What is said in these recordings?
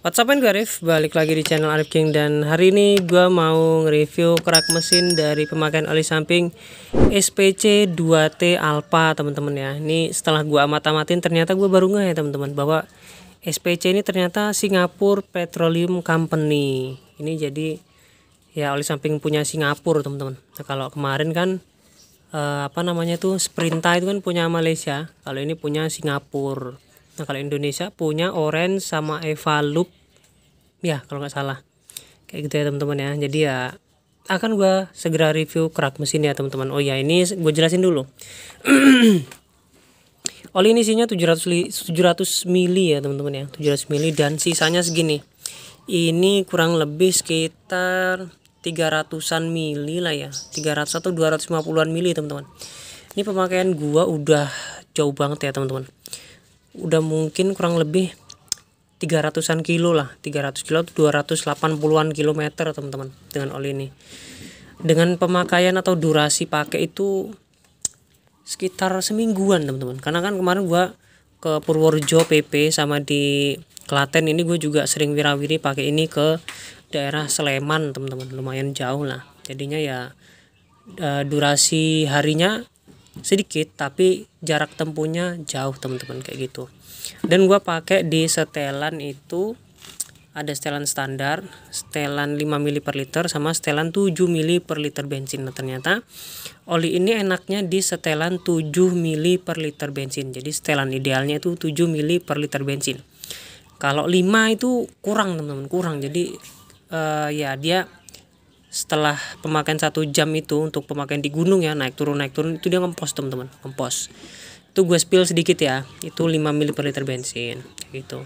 What's up gue Arif, balik lagi di channel Arif King dan hari ini gue mau nge-review kerak mesin dari pemakaian oli samping SPC 2T Alpha teman-teman ya ini setelah gue amat-amatin ternyata gue baru nggak ya teman-teman bahwa SPC ini ternyata Singapura Petroleum Company ini jadi ya oli samping punya Singapura teman-teman nah, kalau kemarin kan eh, apa namanya tuh Sprinta itu kan punya Malaysia kalau ini punya Singapura Nah kalau Indonesia punya orange sama Eva Loop ya kalau nggak salah kayak gitu ya teman-teman ya. Jadi ya akan gue segera review kerak mesin ya teman-teman. Oh ya ini gue jelasin dulu. Oli ini isinya 700 700 mili ya teman-teman ya 700 mili dan sisanya segini ini kurang lebih sekitar 300an mili lah ya 300 atau 250an mili teman-teman ini pemakaian gua udah jauh banget ya teman-teman udah mungkin kurang lebih 300-an kilo lah 300 kilo 280-an kilometer teman-teman dengan oli ini dengan pemakaian atau durasi pakai itu sekitar semingguan teman-teman karena kan kemarin gua ke Purworejo PP sama di Klaten ini gue juga sering wirawiri pakai ini ke daerah Sleman teman-teman lumayan jauh lah jadinya ya eh, durasi harinya sedikit tapi jarak tempuhnya jauh teman-teman kayak gitu dan gua pakai di setelan itu ada setelan standar setelan 5 mili per liter sama setelan 7 mili per liter bensin nah ternyata oli ini enaknya di setelan 7 mili per liter bensin jadi setelan idealnya itu 7 mili per liter bensin kalau 5 itu kurang teman-teman kurang jadi uh, ya dia setelah pemakaian satu jam itu untuk pemakaian di gunung ya naik turun naik turun itu dia ngempos teman-teman ngempos itu gue spill sedikit ya itu 5 mili per liter bensin gitu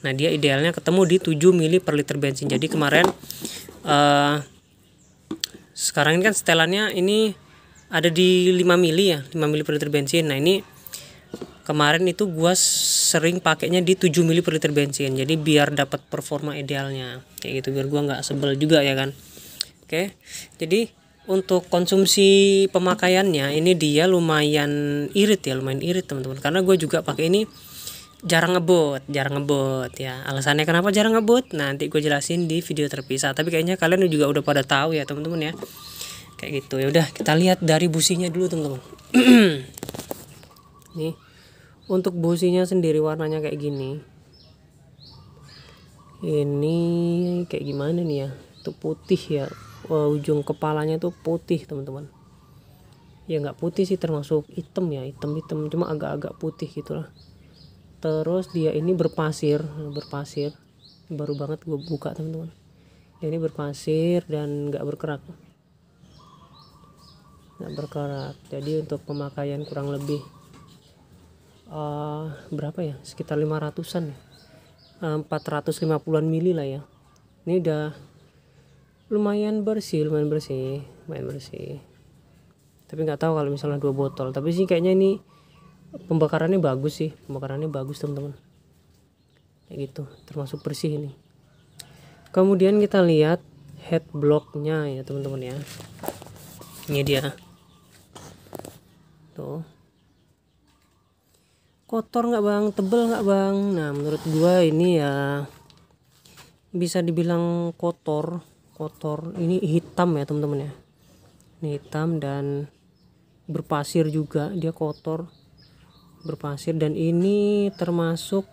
nah dia idealnya ketemu di 7 mili per liter bensin jadi kemarin uh, sekarang ini kan setelannya ini ada di 5 mili ya 5 mili per liter bensin nah ini kemarin itu gue sering pakainya di 7 mili per liter bensin jadi biar dapat performa idealnya kayak gitu biar gue nggak sebel juga ya kan oke jadi untuk konsumsi pemakaiannya ini dia lumayan irit ya lumayan irit teman-teman karena gue juga pakai ini jarang ngebut jarang ngebut ya alasannya kenapa jarang ngebut nanti gue jelasin di video terpisah tapi kayaknya kalian juga udah pada tahu ya teman-teman ya kayak gitu ya udah kita lihat dari businya dulu teman-teman nih untuk businya sendiri warnanya kayak gini ini kayak gimana nih ya itu putih ya uh, ujung kepalanya itu putih teman-teman ya nggak putih sih termasuk hitam ya hitam-hitam cuma agak-agak putih gitulah terus dia ini berpasir berpasir baru banget gue buka teman-teman ini berpasir dan nggak berkerak nggak berkerak jadi untuk pemakaian kurang lebih uh, berapa ya sekitar 500an ya 450an eh, mili lah ya ini udah lumayan bersih lumayan bersih lumayan bersih tapi nggak tahu kalau misalnya dua botol tapi sih kayaknya ini pembakarannya bagus sih pembakarannya bagus teman-teman kayak gitu termasuk bersih ini kemudian kita lihat head blocknya ya teman-teman ya ini dia tuh kotor nggak bang tebel nggak bang nah menurut gua ini ya bisa dibilang kotor kotor ini hitam ya teman-teman ya ini hitam dan berpasir juga dia kotor berpasir dan ini termasuk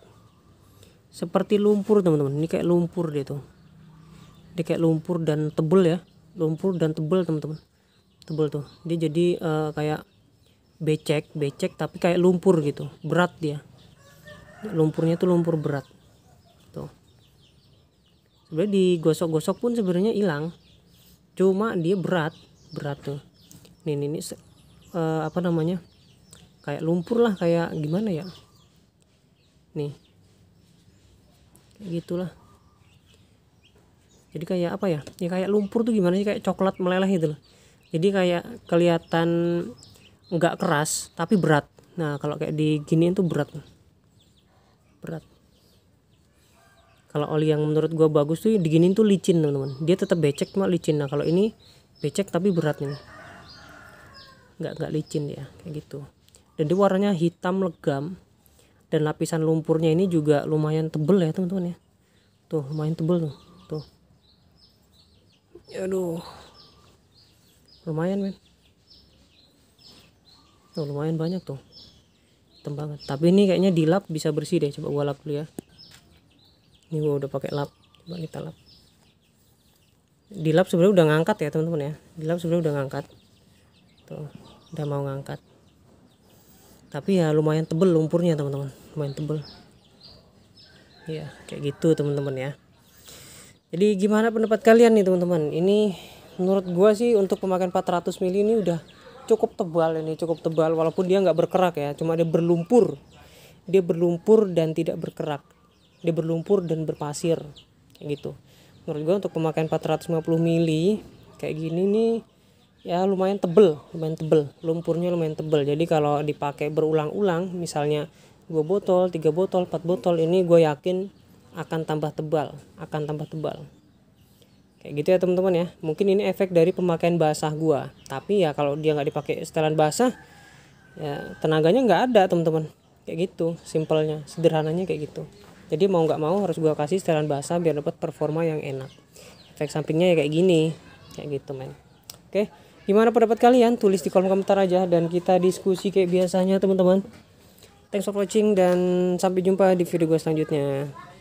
seperti lumpur teman-teman ini kayak lumpur dia tuh dia kayak lumpur dan tebel ya lumpur dan tebel teman-teman tebel tuh dia jadi uh, kayak becek becek tapi kayak lumpur gitu berat dia lumpurnya tuh lumpur berat sebenarnya digosok-gosok pun sebenarnya hilang cuma dia berat berat tuh nih nih, nih uh, apa namanya kayak lumpur lah kayak gimana ya nih kayak gitulah jadi kayak apa ya ya kayak lumpur tuh gimana sih kayak coklat meleleh gitu loh jadi kayak kelihatan nggak keras tapi berat nah kalau kayak di gini itu berat berat kalau oli yang menurut gua bagus tuh diginin tuh licin teman-teman dia tetap becek cuma licin nah kalau ini becek tapi berat nih nggak nggak licin ya kayak gitu dan dia warnanya hitam legam dan lapisan lumpurnya ini juga lumayan tebel ya teman-teman ya tuh lumayan tebel tuh tuh aduh lumayan men tuh lumayan banyak tuh hitam tapi ini kayaknya dilap bisa bersih deh coba gua lap dulu ya ini gua udah pakai lap coba kita lap di lap sebenarnya udah ngangkat ya teman-teman ya di lap sebenarnya udah ngangkat tuh udah mau ngangkat tapi ya lumayan tebel lumpurnya teman-teman lumayan tebel ya kayak gitu teman-teman ya jadi gimana pendapat kalian nih teman-teman ini menurut gua sih untuk pemakaian 400 mili ini udah cukup tebal ini cukup tebal walaupun dia nggak berkerak ya cuma dia berlumpur dia berlumpur dan tidak berkerak dia berlumpur dan berpasir kayak gitu menurut gue untuk pemakaian 450 mili kayak gini nih ya lumayan tebel lumayan tebel lumpurnya lumayan tebel jadi kalau dipakai berulang-ulang misalnya gue botol tiga botol empat botol ini gue yakin akan tambah tebal akan tambah tebal kayak gitu ya teman-teman ya mungkin ini efek dari pemakaian basah gue tapi ya kalau dia nggak dipakai setelan basah ya tenaganya nggak ada teman-teman kayak gitu simpelnya sederhananya kayak gitu jadi mau nggak mau harus gua kasih setelan basah biar dapat performa yang enak efek sampingnya ya kayak gini kayak gitu men oke gimana pendapat kalian tulis di kolom komentar aja dan kita diskusi kayak biasanya teman-teman thanks for watching dan sampai jumpa di video gue selanjutnya